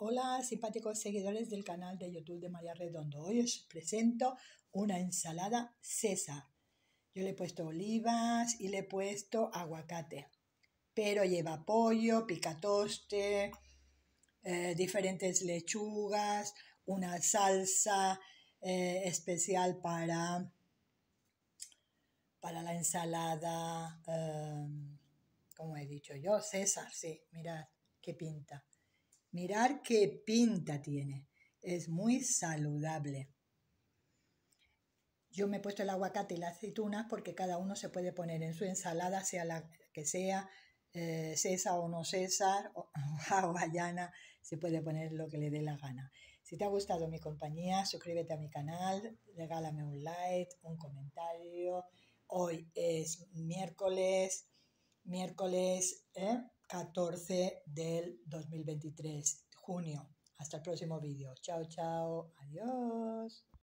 Hola simpáticos seguidores del canal de YouTube de María Redondo. Hoy os presento una ensalada César. Yo le he puesto olivas y le he puesto aguacate. Pero lleva pollo, picatoste, eh, diferentes lechugas, una salsa eh, especial para, para la ensalada, eh, como he dicho yo, César, sí, mirad qué pinta. Mirar qué pinta tiene. Es muy saludable. Yo me he puesto el aguacate y las aceitunas porque cada uno se puede poner en su ensalada, sea la que sea, eh, César o no César, o, hawaiana, se puede poner lo que le dé la gana. Si te ha gustado mi compañía, suscríbete a mi canal, regálame un like, un comentario. Hoy es miércoles, miércoles, ¿eh? 14 del 2023, junio. Hasta el próximo vídeo. Chao, chao. Adiós.